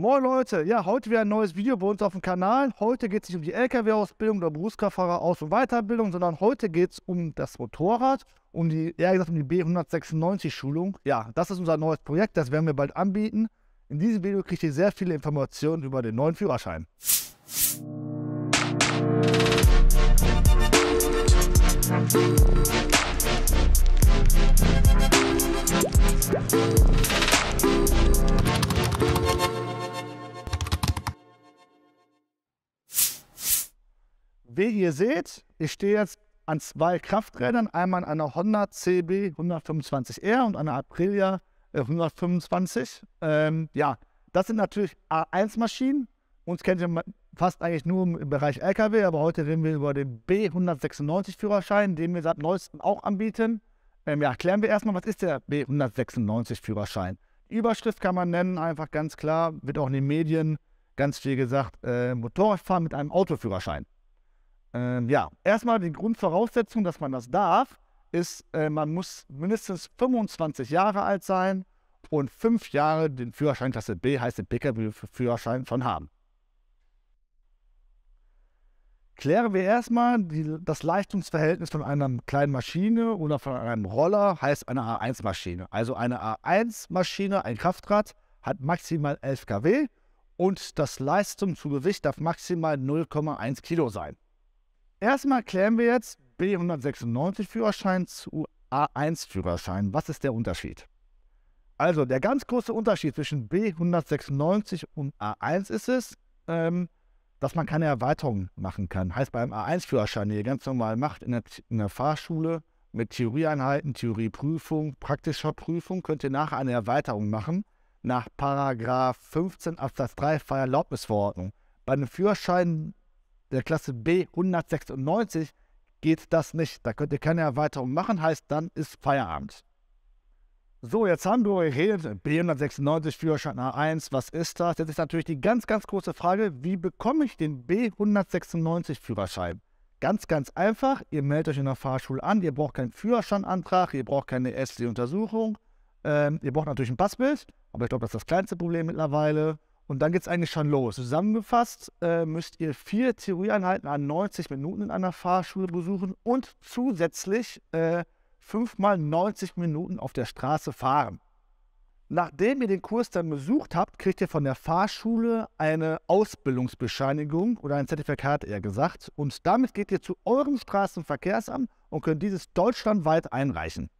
Moin Leute, ja, heute wieder ein neues Video bei uns auf dem Kanal. Heute geht es nicht um die LKW-Ausbildung oder Berufskraftfahrer Aus- und Weiterbildung, sondern heute geht es um das Motorrad, um die, eher gesagt, um die B196-Schulung. Ja, das ist unser neues Projekt, das werden wir bald anbieten. In diesem Video kriegt ihr sehr viele Informationen über den neuen Führerschein. Musik Wie ihr hier seht, ich stehe jetzt an zwei Krafträdern, einmal an einer Honda CB 125R und einer Aprilia 125. Äh, ähm, ja, das sind natürlich A1-Maschinen. Uns kennt ihr fast eigentlich nur im Bereich LKW, aber heute reden wir über den B196-Führerschein, den wir seit neuestem auch anbieten. Ähm, ja, klären wir erstmal, was ist der B196-Führerschein? Überschrift kann man nennen, einfach ganz klar, wird auch in den Medien ganz viel gesagt, äh, Motorradfahren mit einem Autoführerschein. Ähm, ja, erstmal die Grundvoraussetzung, dass man das darf, ist, äh, man muss mindestens 25 Jahre alt sein und fünf Jahre den Führerschein Klasse B, heißt den Pkw-Führerschein, schon haben. Klären wir erstmal die, das Leistungsverhältnis von einer kleinen Maschine oder von einem Roller, heißt eine A1-Maschine. Also eine A1-Maschine, ein Kraftrad, hat maximal 11 kW und das Leistung zu Gewicht darf maximal 0,1 Kilo sein. Erstmal klären wir jetzt B196-Führerschein zu A1-Führerschein. Was ist der Unterschied? Also, der ganz große Unterschied zwischen B196 und A1 ist es, ähm, dass man keine Erweiterung machen kann. Heißt, beim A1-Führerschein, den ihr ganz normal macht in der, in der Fahrschule, mit Theorieeinheiten, Theorieprüfung, praktischer Prüfung, könnt ihr nachher eine Erweiterung machen nach Paragraph 15 Absatz 3 Fahrerlaubnisverordnung. Bei einem Führerschein der Klasse B 196 geht das nicht. Da könnt ihr keine Erweiterung machen, heißt dann ist Feierabend. So, jetzt haben wir geredet, B196 Führerschein A1, was ist das? Jetzt ist natürlich die ganz, ganz große Frage, wie bekomme ich den B196 Führerschein? Ganz, ganz einfach, ihr meldet euch in der Fahrschule an, ihr braucht keinen Führerscheinantrag, ihr braucht keine SC-Untersuchung, ähm, ihr braucht natürlich ein Passbild, aber ich glaube, das ist das kleinste Problem mittlerweile. Und dann geht es eigentlich schon los. Zusammengefasst äh, müsst ihr vier Theorieeinheiten an 90 Minuten in einer Fahrschule besuchen und zusätzlich äh, fünfmal 90 Minuten auf der Straße fahren. Nachdem ihr den Kurs dann besucht habt, kriegt ihr von der Fahrschule eine Ausbildungsbescheinigung oder ein Zertifikat eher gesagt. Und damit geht ihr zu eurem Straßenverkehrsamt und könnt dieses deutschlandweit einreichen.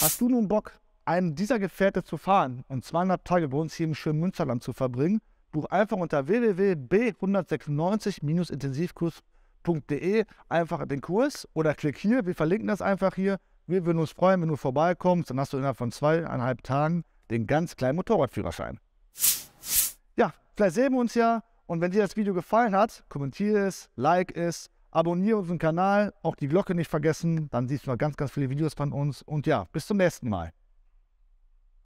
Hast du nun Bock, einen dieser Gefährte zu fahren und 200 Tage bei uns hier im schönen Münsterland zu verbringen, buch einfach unter www.b196-intensivkurs.de einfach den Kurs oder klick hier, wir verlinken das einfach hier. Wir würden uns freuen, wenn du vorbeikommst, dann hast du innerhalb von zweieinhalb Tagen den ganz kleinen Motorradführerschein. Ja, vielleicht sehen wir uns ja und wenn dir das Video gefallen hat, kommentiere es, like es, abonniere unseren Kanal, auch die Glocke nicht vergessen, dann siehst du noch ganz, ganz viele Videos von uns und ja, bis zum nächsten Mal.